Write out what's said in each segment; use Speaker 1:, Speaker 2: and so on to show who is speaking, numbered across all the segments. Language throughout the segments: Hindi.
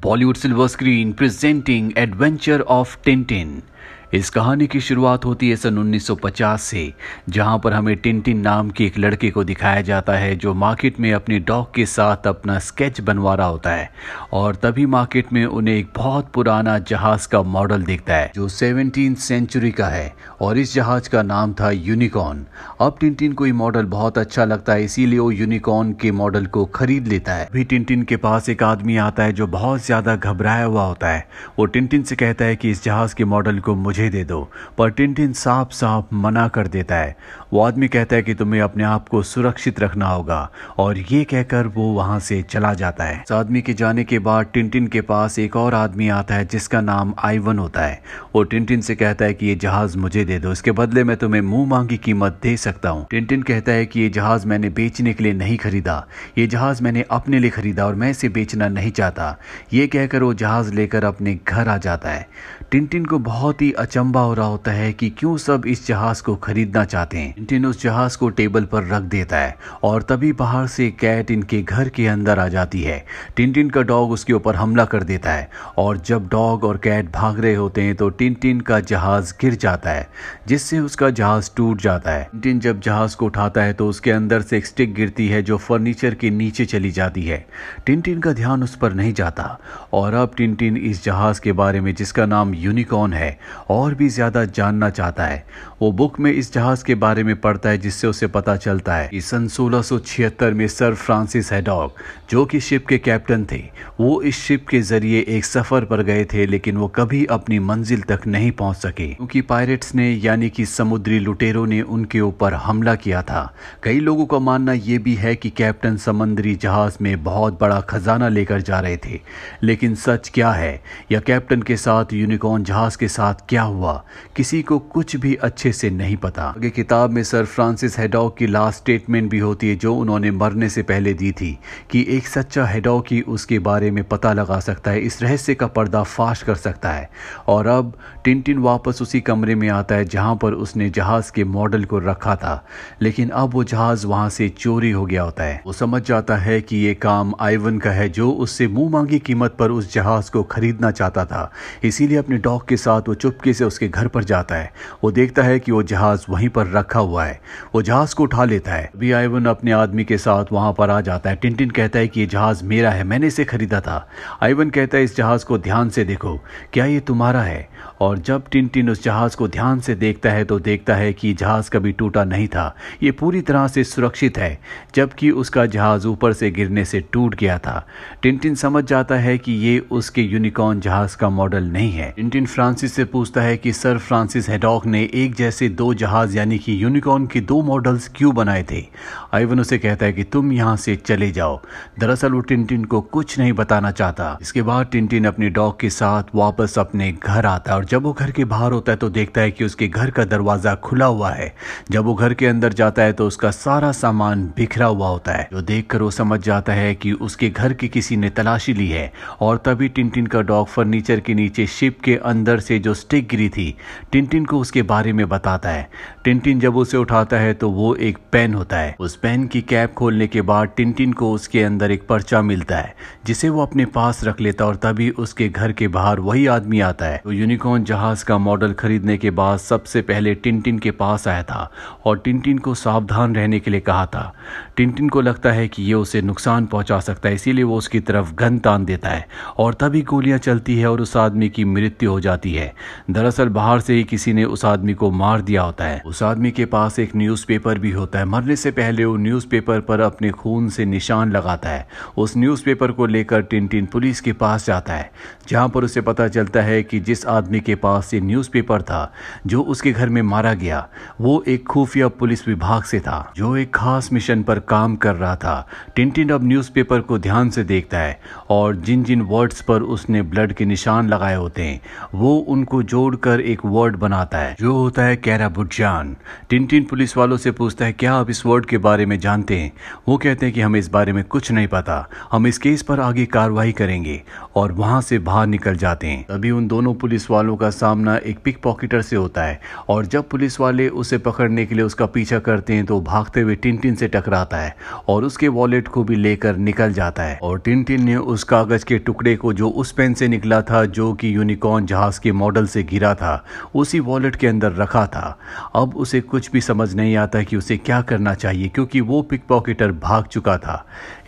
Speaker 1: Bollywood Silver Screen presenting Adventure of Tintin. इस कहानी की शुरुआत होती है सन 1950 से जहां पर हमें टिनटिन नाम के एक लड़के को दिखाया जाता है जो मार्केट में अपने डॉग के साथ अपना स्केच बनवा रहा होता है और तभी मार्केट में उन्हें एक बहुत पुराना जहाज का मॉडल दिखता है जो सेवनटीन सेंचुरी का है और इस जहाज का नाम था यूनिकॉर्न अब टिनटिन को ये मॉडल बहुत अच्छा लगता है इसीलिए वो यूनिकॉर्न के मॉडल को खरीद लेता है भी टिनटिन के पास एक आदमी आता है जो बहुत ज्यादा घबराया हुआ होता है वो टिनटिन से कहता है कि इस जहाज के मॉडल को मुझे मुझे दे दो पर टिनटिन साफ साफ मना कर देता है वो आदमी कहता है कि तुम्हें अपने आप को सुरक्षित रखना होगा और ये कहकर वो वहाँ से चला जाता है आदमी के जाने के बाद टिनटिन के पास एक और आदमी आता है जिसका नाम आईवन होता है वो टिनटिन से कहता है कि ये जहाज़ मुझे दे दो इसके बदले मैं तुम्हें मुँह मांगी कीमत दे सकता हूँ टिनटिन कहता है कि ये जहाज़ मैंने बेचने के लिए नहीं खरीदा ये जहाज़ मैंने अपने लिए खरीदा और मैं इसे बेचना नहीं चाहता ये कहकर वो जहाज़ लेकर अपने घर आ जाता है टिनटिन को बहुत ही अचंबा हो रहा होता है कि क्यों सब इस जहाज़ को खरीदना चाहते हैं इंटिन उस जहाज़ को टेबल पर रख देता है और तभी बाहर से कैट इनके घर के अंदर आ जाती है टिनटिन का डॉग उसके ऊपर हमला कर देता है और जब डॉग और कैट भाग रहे होते हैं तो टिनटिन का जहाज़ गिर जाता है जिससे उसका जहाज़ टूट जाता है टिनटिन जब जहाज़ को उठाता है तो उसके अंदर से एक स्टिक गिरती है जो फर्नीचर के नीचे चली जाती है टिनटिन का ध्यान उस पर नहीं जाता और अब टिनटिन इस जहाज़ के बारे में जिसका नाम यूनिकॉर्न है और और भी ज्यादा जानना चाहता है वो बुक में इस जहाज के बारे में पढ़ता है जिससे उसे पता चलता है कि सन 1676 में सर फ्रांसिस हेडॉग जो कि शिप के कैप्टन थे वो इस शिप के जरिए एक सफर पर गए थे लेकिन वो कभी अपनी मंजिल तक नहीं पहुंच सके क्योंकि पायरेट्स ने यानी कि समुद्री लुटेरों ने उनके ऊपर हमला किया था कई लोगों का मानना यह भी है कि कैप्टन समुद्री जहाज में बहुत बड़ा खजाना लेकर जा रहे थे लेकिन सच क्या है या कैप्टन के साथ यूनिकॉर्न जहाज के साथ क्या क्या हुआ किसी को कुछ भी अच्छे से नहीं पता आगे किताब में सर फ्रांसिस हेडॉक की लास्ट स्टेटमेंट भी होती है जो उन्होंने मरने से पहले दी थी कि एक सच्चा हेडॉक ही उसके बारे में पता लगा सकता है इस रहस्य का पर्दाफाश कर सकता है और अब टिनटिन वापस उसी कमरे में आता है जहाँ पर उसने जहाज़ के मॉडल को रखा था लेकिन अब वो जहाज़ वहाँ से चोरी हो गया होता है वो समझ जाता है कि ये काम आइवन का है जो उससे मुँह मांगी कीमत पर उस जहाज़ को खरीदना चाहता था इसीलिए अपने डॉग के साथ वो चुपके से उसके घर पर जाता है वो देखता है कि वो जहाज़ वहीं पर रखा हुआ है वो जहाज़ को उठा लेता है बी आइवन अपने आदमी के साथ वहां पर आ जाता है टिनटिन कहता है कि ये जहाज़ मेरा है मैंने इसे खरीदा था आइवन कहता है इस जहाज़ को ध्यान से देखो क्या ये तुम्हारा है और जब टिनटिन उस जहाज़ को ध्यान से देखता है तो देखता है कि जहाज़ कभी टूटा नहीं था ये पूरी तरह से सुरक्षित है जबकि उसका जहाज़ ऊपर से गिरने से टूट गया था टिनटिन समझ जाता है कि ये उसके यूनिकॉर्न जहाज़ का मॉडल नहीं है टिनटिन फ्रांसिस से पूछता है है कि सर फ्रांसिस हेडॉक ने एक जैसे दो जहाज यानी कि यूनिकॉर्न के दो मॉडल्स क्यों बनाए थे आइवन उसे कहता है कि तुम यहाँ से चले जाओ दरअसल वो टिनटिन को कुछ नहीं बताना चाहता इसके बाद टिनटिन अपने डॉग के साथ वापस अपने घर आता है और जब वो घर के बाहर होता है तो देखता है कि उसके घर का दरवाजा खुला हुआ है जब वो घर के अंदर जाता है तो उसका सारा सामान बिखरा हुआ होता है जो देख वो समझ जाता है कि उसके घर की किसी ने तलाशी ली है और तभी टिनटिन का डॉग फर्नीचर के नीचे शिप के अंदर से जो स्टिक गिरी थी टिनटिन को उसके बारे में बताता है टिनटिन जब उसे उठाता है तो वो एक पेन होता है उस पेन की कैप खोलने के बाद टिनटिन को उसके अंदर एक पर्चा मिलता है जिसे वो अपने पास रख लेता और तभी उसके घर के बाहर वही आदमी आता है तो यूनिकॉर्न जहाज का मॉडल खरीदने के बाद सबसे पहले टिनटिन के पास आया था और टिनटिन को सावधान रहने के लिए कहा था टिनटिन को लगता है कि ये उसे नुकसान पहुंचा सकता है इसीलिए वो उसकी तरफ गन तान देता है और तभी गोलियां चलती है और उस आदमी की मृत्यु हो जाती है द दरअसल बाहर से ही किसी ने उस आदमी को मार दिया होता है उस आदमी के पास एक न्यूज़पेपर भी होता है मरने से पहले वो न्यूज़पेपर पर अपने खून से निशान लगाता है उस न्यूज़पेपर को लेकर टिन पुलिस के पास जाता है जहाँ पर उसे पता चलता है कि जिस आदमी के पास ये न्यूज़पेपर था जो उसके घर में मारा गया वो एक खुफिया पुलिस विभाग से था जो एक खास मिशन पर काम कर रहा था टिनटिन अब न्यूज़पेपर को ध्यान से देखता है और जिन जिन वर्ड्स पर उसने ब्लड के निशान लगाए होते हैं वो उनको जोड़ जोड़कर एक वर्ड बनाता है जो होता है कैराबुजान टिन टिन पुलिस वालों से पूछता है क्या आप इस वर्ड के बारे में जानते हैं वो कहते हैं कि हमें इस बारे में कुछ नहीं पता हम इस केस पर आगे कार्रवाई करेंगे और वहां से बाहर निकल जाते हैं तभी उन दोनों पुलिस वालों का सामना एक पिक पॉकेटर से होता है और जब पुलिस वाले उसे पकड़ने के लिए उसका पीछा करते हैं तो भागते हुए टिन टिन से टकराता है और उसके वॉलेट को भी लेकर निकल जाता है और टिन टिन ने उस कागज के टुकड़े को जो उस पेन से निकला था जो कि यूनिकॉर्न जहाज के मॉडल से घिरा गिरा था उसी वॉलेट के अंदर रखा था अब उसे कुछ भी समझ नहीं आता कि उसे क्या करना चाहिए क्योंकि वो पिक पॉकेटर भाग चुका था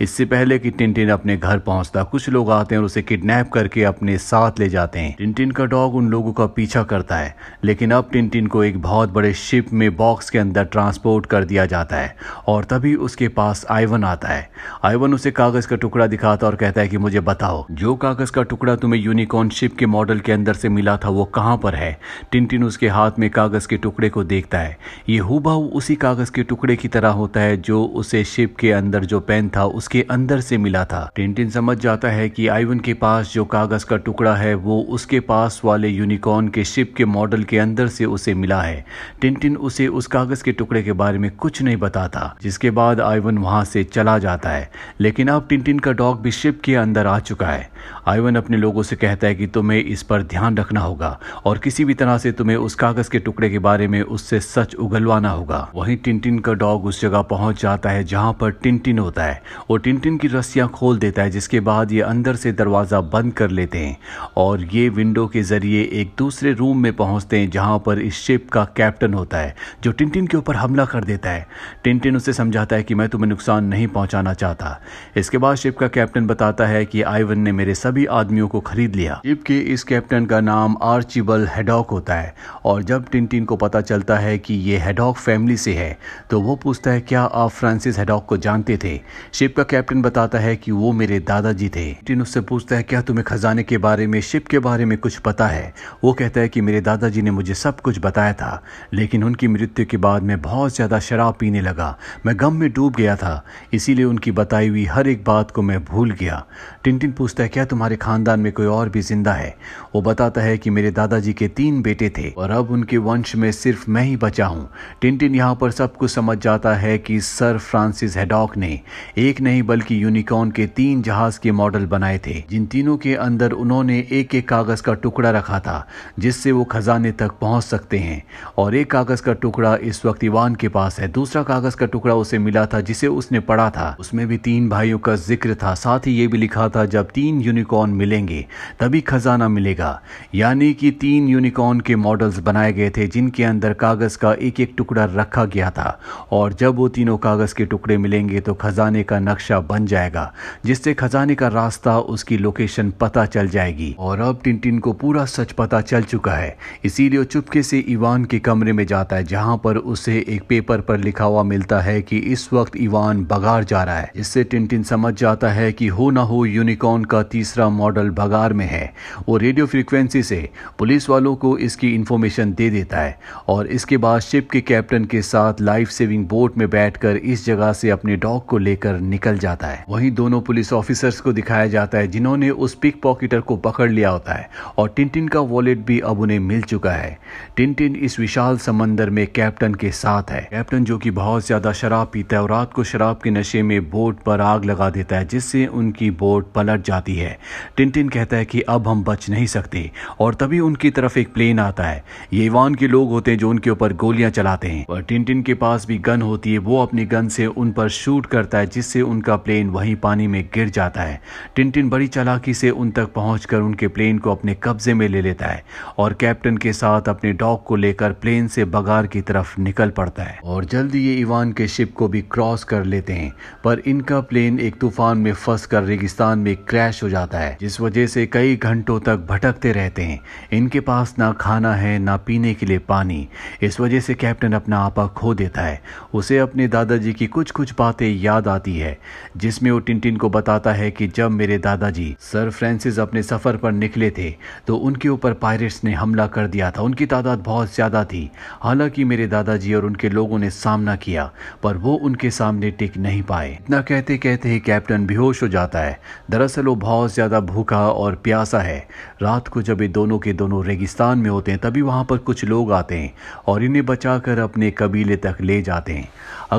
Speaker 1: इससे पहले कि टिनटिन अपने घर पहुंचता कुछ लोग आते हैं और उसे किडनैप करके अपने साथ ले जाते हैं टिनटिन का डॉग उन लोगों का पीछा करता है लेकिन अब टिनटिन को एक बहुत बड़े शिप में बॉक्स के अंदर ट्रांसपोर्ट कर दिया जाता है और तभी उसके पास आइवन आता है आइवन उसे कागज का टुकड़ा दिखाता और कहता है कि मुझे बताओ जो कागज का टुकड़ा तुम्हें यूनिकॉर्न शिप के मॉडल के अंदर से मिला था वो कहाँ पर है टिनटिन उसके हाथ में कागज़ के टुकड़े को देखता है ये हुबाहू उसी कागज़ के टुकड़े की तरह होता है जो उसे शिप के अंदर जो पेन था उसके अंदर से मिला था टिनटिन समझ जाता है कि आइवन के पास जो कागज़ का टुकड़ा है वो उसके पास वाले यूनिकॉर्न के शिप के मॉडल के अंदर से उसे मिला है टिनटिन उसे उस कागज़ के टुकड़े के बारे में कुछ नहीं बताता जिसके बाद आइवन वहां से चला जाता है लेकिन अब टिनटिन का डॉग भी शिप के अंदर आ चुका है आइवन अपने लोगों से कहता है कि तुम्हें इस पर ध्यान रखना होगा और किसी भी तरह से तुम्हें उस कागज के टुकड़े के बारे में उससे सच उगलवाना होगा वहीं टिनटिन का डॉग उस जगह पहुंच जाता है जहां पर टिनटिन होता है वो टिनटिन की रस्सियां खोल देता है जिसके बाद ये अंदर से दरवाज़ा बंद कर लेते हैं और ये विंडो के ज़रिए एक दूसरे रूम में पहुंचते हैं जहां पर इस शिप का कैप्टन होता है जो टिनटिन के ऊपर हमला कर देता है टिनटिन उसे समझाता है कि मैं तुम्हें नुकसान नहीं पहुंचाना चाहता इसके बाद शिप का कैप्टन बताता है कि आईवन ने मेरे सभी आदमियों को खरीद लिया शिप के इस कैप्टन का नाम आर्चिबल एनिमल हेडॉक होता है और जब टिनटिन को पता चलता है कि ये हेडॉक फैमिली से है तो वो पूछता है क्या आप फ्रांसिस हेडॉक को जानते थे शिप का कैप्टन बताता है कि वो मेरे दादाजी थे टिन उससे पूछता है क्या तुम्हें खजाने के बारे में शिप के बारे में कुछ पता है वो कहता है कि मेरे दादाजी ने मुझे सब कुछ बताया था लेकिन उनकी मृत्यु के बाद मैं बहुत ज़्यादा शराब पीने लगा मैं गम में डूब गया था इसीलिए उनकी बताई हुई हर एक बात को मैं भूल गया टिनटिन पूछता है क्या तुम्हारे खानदान में कोई और भी जिंदा है वो बताता है कि मेरे दादाजी पिताजी के तीन बेटे थे और अब उनके वंश में सिर्फ मैं ही बचा हूँ टिंटिन यहाँ पर सब कुछ समझ जाता है कि सर फ्रांसिस हेडॉक ने एक नहीं बल्कि यूनिकॉर्न के तीन जहाज के मॉडल बनाए थे जिन तीनों के अंदर उन्होंने एक एक कागज का टुकड़ा रखा था जिससे वो खजाने तक पहुंच सकते हैं और एक कागज का टुकड़ा इस वक्त इवान के पास है दूसरा कागज का टुकड़ा उसे मिला था जिसे उसने पढ़ा था उसमें भी तीन भाइयों का जिक्र था साथ ही ये भी लिखा था जब तीन यूनिकॉर्न मिलेंगे तभी खजाना मिलेगा यानी कि तीन तीन यूनिकॉर्न के मॉडल्स बनाए गए थे जिनके अंदर कागज़ का एक एक टुकड़ा रखा गया था और जब वो तीनों कागज़ के टुकड़े मिलेंगे तो ख़जाने का नक्शा बन जाएगा जिससे ख़जाने का रास्ता उसकी लोकेशन पता चल जाएगी और अब टिनटिन को पूरा सच पता चल चुका है इसीलिए चुपके से इवान के कमरे में जाता है जहाँ पर उसे एक पेपर पर लिखा हुआ मिलता है की इस वक्त इवान बगाड़ जा रहा है इससे टिनटिन समझ जाता है की हो ना हो यूनिकॉर्न का तीसरा मॉडल बगार में है वो रेडियो फ्रिक्वेंसी से पुलिस पुलिस वालों को इसकी इन्फॉर्मेशन दे देता है और इसके बाद शिप के कैप्टन के साथ लाइफ सेविंग बोट में बैठकर इस जगह से अपने डॉग को लेकर निकल जाता है वहीं दोनों पुलिस ऑफिसर्स को दिखाया जाता है जिन्होंने उस पिक पॉकेटर को पकड़ लिया होता है और टिनटिन का वॉलेट भी अब उन्हें मिल चुका है टिनटिन इस विशाल समंदर में कैप्टन के साथ है कैप्टन जो कि बहुत ज्यादा शराब पीता है और रात को शराब के नशे में बोट पर आग लगा देता है जिससे उनकी बोट पलट जाती है टिनटिन कहता है कि अब हम बच नहीं सकते और तभी उनके की तरफ एक प्लेन आता है ये ईवान के लोग होते हैं जो उनके ऊपर गोलियां चलाते हैं और टिनटिन के पास भी गन होती है वो अपनी गन से उन पर शूट करता है जिससे उनका प्लेन वहीं पानी में गिर जाता है टिनटिन बड़ी चालाकी से उन तक पहुँच उनके प्लेन को अपने कब्जे में ले लेता है और कैप्टन के साथ अपने डॉग को लेकर प्लेन से बगार की तरफ निकल पड़ता है और जल्द ये ईवान के शिप को भी क्रॉस कर लेते हैं पर इनका प्लेन एक तूफान में फंस कर रेगिस्तान में क्रैश हो जाता है जिस वजह से कई घंटों तक भटकते रहते हैं इनके के पास ना खाना है ना पीने के लिए पानी इस वजह से कैप्टन अपना आपा खो देता है उसे अपने दादाजी की कुछ कुछ बातें याद आती है जिसमें वो टिनटिन को बताता है कि जब मेरे दादाजी सर फ्रांसिस अपने सफ़र पर निकले थे तो उनके ऊपर पायरेट्स ने हमला कर दिया था उनकी तादाद बहुत ज़्यादा थी हालांकि मेरे दादाजी और उनके लोगों ने सामना किया पर वो उनके सामने टिक नहीं पाए इतना कहते कहते ही कैप्टन बेहोश हो जाता है दरअसल वो बहुत ज़्यादा भूखा और प्यासा है रात को जब ये दोनों के दोनों रेगिस्तान में होते हैं तभी वहाँ पर कुछ लोग आते हैं और इन्हें बचाकर अपने कबीले तक ले जाते हैं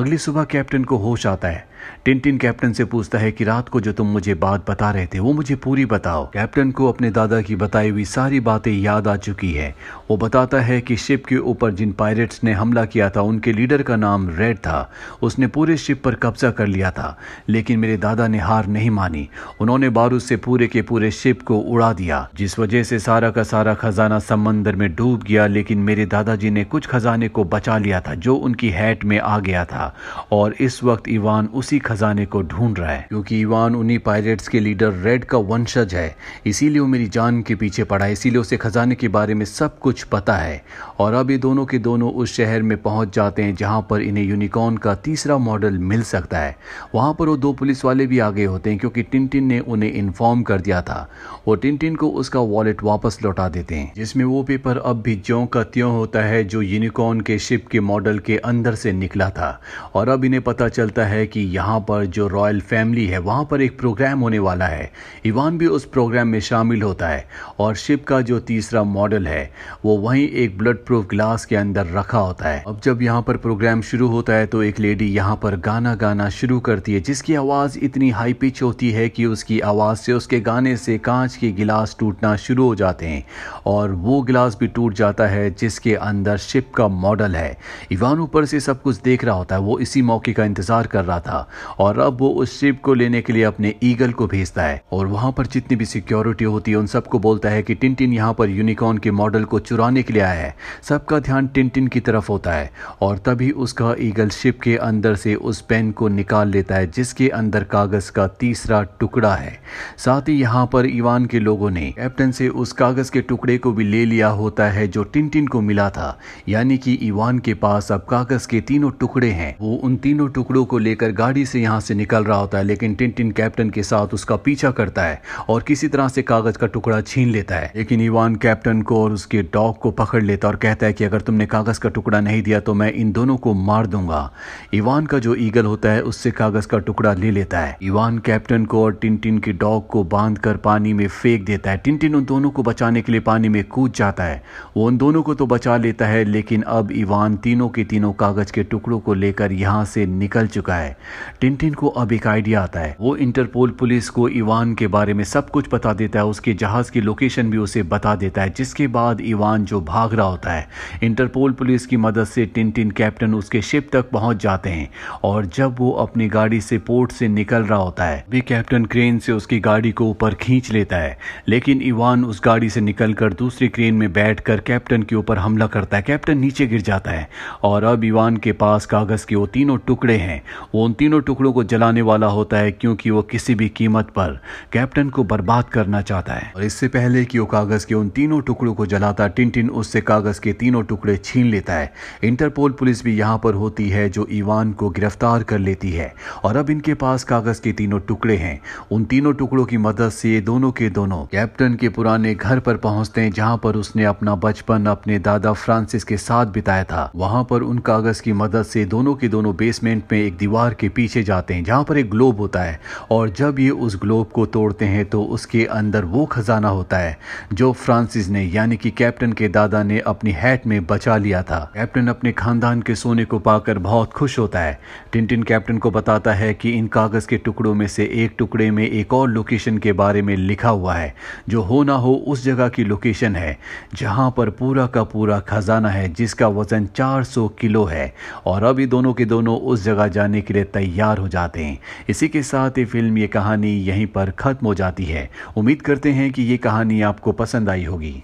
Speaker 1: अगली सुबह कैप्टन को होश आता है टिनटिन कैप्टन से पूछता है कि रात को जो तुम मुझे बात बता रहे थे वो मुझे पूरी बताओ कैप्टन को अपने दादा की बताई हुई सारी बातें याद आ चुकी है वो बताता है कि शिप के ऊपर जिन पायरेट्स ने हमला किया था उनके लीडर का नाम रेड था उसने पूरे शिप पर कब्जा कर लिया था लेकिन मेरे दादा ने हार नहीं मानी उन्होंने बारूद से पूरे के पूरे शिप को उड़ा दिया जिस वजह से सारा का सारा खजाना खजाना समंदर में डूब गया लेकिन मेरे दादाजी ने कुछ खजाने को बचा लिया था जो उनकी हैट में आ गया था और इस वक्त इवान उसी खजाने को ढूंढ रहा है क्योंकि इवान उन्हीं पायलट्स के लीडर रेड का वंशज है इसीलिए वो मेरी जान के पीछे पड़ा है इसीलिए उसे खजाने के बारे में सब कुछ पता है और अब ये दोनों के दोनों उस शहर में पहुंच जाते हैं जहां पर इन्हें यूनिकॉर्न का तीसरा मॉडल मिल सकता है वहां पर वो दो पुलिस वाले भी आ गए होते हैं क्योंकि टिनटिन ने उन्हें इन्फॉर्म कर दिया था वो टिनटिन को उसका वॉलेट वापस लौटा देते हैं जिसमें वो पेपर अब भी ज्यों का त्यों होता है जो यूनिकॉर्न के शिप के मॉडल के अंदर से निकला था और अब इन्हें पता चलता है कि यहाँ पर जो रॉयल फैमिली है वहाँ पर एक प्रोग्राम होने वाला है इवान भी उस प्रोग्राम में शामिल होता है और शिप का जो तीसरा मॉडल है वो वहीं एक ब्लड प्रूफ ग्लास के अंदर रखा होता है अब जब यहाँ पर प्रोग्राम शुरू होता है तो एक लेडी यहाँ पर गाना गाना शुरू करती है जिसकी आवाज़ इतनी हाई पिच होती है कि उसकी आवाज़ से उसके गाने से कांच के गिलास टूटना शुरू हो जाते हैं और और वो गिलास भी टूट जाता है जिसके अंदर शिप का मॉडल है इवान ऊपर से सब कुछ देख रहा होता है वो इसी मौके का इंतजार कर रहा था और अब वो उस शिप को लेने के लिए अपने ईगल को भेजता है और वहां पर जितनी भी सिक्योरिटी होती है उन सबको बोलता है कि टिनटिन यहाँ पर यूनिकॉर्न के मॉडल को चुराने के लिए आया है सबका ध्यान टिनटिन की तरफ होता है और तभी उसका ईगल शिप के अंदर से उस पेन को निकाल लेता है जिसके अंदर कागज का तीसरा टुकड़ा है साथ ही यहाँ पर ईवान के लोगों ने कैप्टन से उस कागज के टुकड़े को भी ले लिया होता है जो टिनटिन को मिला था यानी कि इवान के पास अब कागज के तीनों टुकड़े हैं वो उन तीनों टुकड़ों को लेकर गाड़ी से यहाँ से निकल रहा होता है लेकिन टिनटिन कैप्टन के साथ उसका पीछा करता है और किसी तरह से कागज का टुकड़ा छीन लेता है लेकिन ईवान कैप्टन को और उसके डॉग को पकड़ लेता और कहता है कि अगर तुमने कागज का टुकड़ा नहीं दिया तो मैं इन दोनों को मार दूंगा ईवान का जो ईगल होता है उससे कागज का टुकड़ा ले लेता है ईवान कैप्टन को और टिनटिन के डॉग को बांध पानी में फेंक देता है टिनटिन उन दोनों को बचाने के लिए पानी में में कूद जाता है वो उन दोनों को तो बचा लेता है लेकिन अब इवान तीनों के तीनों कागज़ के टुकड़ों को लेकर यहाँ से निकल चुका है टिनटिन को अब एक आइडिया आता है वो इंटरपोल पुलिस को इवान के बारे में सब कुछ बता देता है उसके जहाज़ की लोकेशन भी उसे बता देता है जिसके बाद इवान जो भाग रहा होता है इंटरपोल पुलिस की मदद से टिनटिन कैप्टन उसके शिप तक पहुंच जाते हैं और जब वो अपनी गाड़ी से पोर्ट से निकल रहा होता है भी कैप्टन क्रेन से उसकी गाड़ी को ऊपर खींच लेता है लेकिन इवान उस गाड़ी से निकलकर दूसरी क्रेन में बैठकर कैप्टन के ऊपर हमला करता है कैप्टन नीचे गिर जाता है और अब इवान के पास कागज़ के वो तीनों टुकड़े हैं वो उन तीनों टुकड़ों को जलाने वाला होता है क्योंकि वो किसी भी कीमत पर कैप्टन को बर्बाद करना चाहता है और इससे पहले कि वो कागज़ के उन तीनों टुकड़ों को जलाता टिन उससे कागज़ के तीनों टुकड़े छीन लेता है इंटरपोल पुलिस भी यहाँ पर होती है जो इवान को गिरफ्तार कर लेती है और अब इनके पास कागज़ के तीनों टुकड़े हैं उन तीनों टुकड़ों की मदद से दोनों के दोनों कैप्टन के पुराने घर पर पहुंचते हैं जहाँ पर उसने अपना बचपन अपने दादा फ्रांसिस के साथ बिताया था वहां पर उन कागज की मदद से दोनों के दोनों बेसमेंट में एक दीवार के पीछे जाते हैं जहां पर एक ग्लोब होता है और जब ये उस ग्लोब को तोड़ते हैं तो उसके अंदर वो खजाना होता है जो फ्रांसिस ने यानी कि कैप्टन के दादा ने अपनी हैट में बचा लिया था कैप्टन अपने खानदान के सोने को पाकर बहुत खुश होता है टिनटिन कैप्टन को बताता है कि इन कागज के टुकड़ों में से एक टुकड़े में एक और लोकेशन के बारे में लिखा हुआ है जो हो ना हो उस जगह की लोकेशन स्टेशन है जहां पर पूरा का पूरा खजाना है जिसका वज़न 400 किलो है और अब दोनों के दोनों उस जगह जाने के लिए तैयार हो जाते हैं इसी के साथ ये फिल्म ये कहानी यहीं पर ख़त्म हो जाती है उम्मीद करते हैं कि ये कहानी आपको पसंद आई होगी